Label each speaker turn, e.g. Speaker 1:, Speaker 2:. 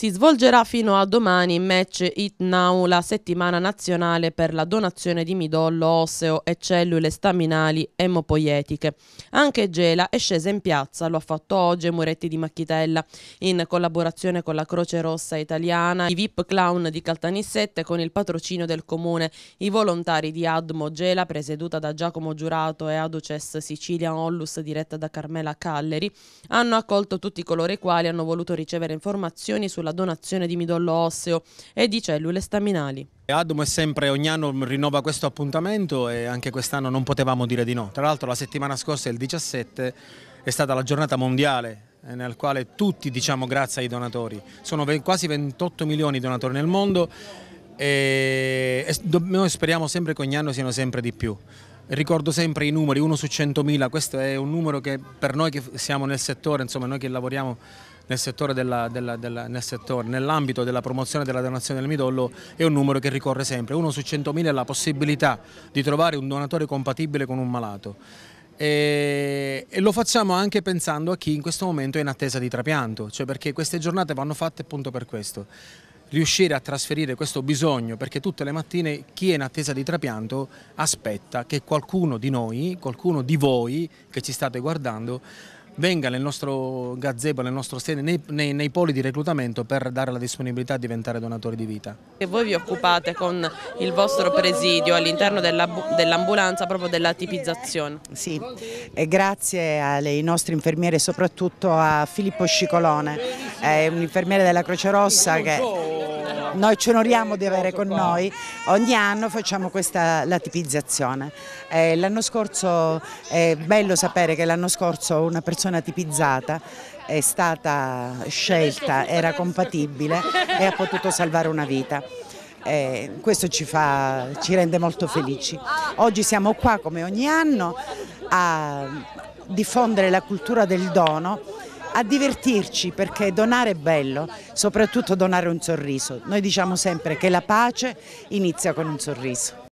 Speaker 1: Si svolgerà fino a domani in match It Now, la settimana nazionale per la donazione di midollo osseo e cellule staminali emopoietiche. Anche Gela è scesa in piazza, lo ha fatto oggi Muretti di Macchitella, in collaborazione con la Croce Rossa Italiana, i VIP Clown di Caltanissette con il patrocinio del comune, i volontari di Admo Gela, presieduta da Giacomo Giurato e Aduces Sicilia Ollus, diretta da Carmela Calleri, hanno accolto tutti coloro i quali hanno voluto ricevere informazioni sulla la donazione di midollo osseo e di cellule staminali.
Speaker 2: Adum è sempre ogni anno rinnova questo appuntamento e anche quest'anno non potevamo dire di no. Tra l'altro la settimana scorsa, il 17, è stata la giornata mondiale eh, nel quale tutti diciamo grazie ai donatori. Sono quasi 28 milioni di donatori nel mondo e noi speriamo sempre che ogni anno siano sempre di più. Ricordo sempre i numeri, uno su 100.000, questo è un numero che per noi che siamo nel settore, insomma noi che lavoriamo nell'ambito della, della, della, nell della promozione della donazione del midollo è un numero che ricorre sempre, uno su 100.000 è la possibilità di trovare un donatore compatibile con un malato e, lo facciamo anche pensando a chi in questo momento è in attesa di trapianto, cioè perché queste giornate vanno fatte appunto per questo riuscire a trasferire questo bisogno perché tutte le mattine chi è in attesa di trapianto aspetta che qualcuno di noi, qualcuno di voi che ci state guardando venga nel nostro gazebo, nel nostro sede, nei, nei, nei, poli di reclutamento per dare la disponibilità a diventare donatori di vita.
Speaker 1: E voi vi occupate con il vostro presidio all'interno dell'ambulanza dell proprio della tipizzazione? Sì,
Speaker 2: e grazie
Speaker 3: ai nostri infermieri e soprattutto a Filippo Scicolone è un'infermiera della Croce Rossa che noi ci onoriamo di avere con noi, ogni anno facciamo questa la tipizzazione. Eh, l'anno scorso è bello sapere che l'anno scorso una persona tipizzata è stata scelta, era compatibile e ha potuto salvare una vita. Eh, questo ci, fa, ci rende molto felici. Oggi siamo qua come ogni anno a diffondere la cultura del dono a divertirci perché donare è bello, soprattutto donare un sorriso. Noi diciamo sempre che la pace inizia con un sorriso.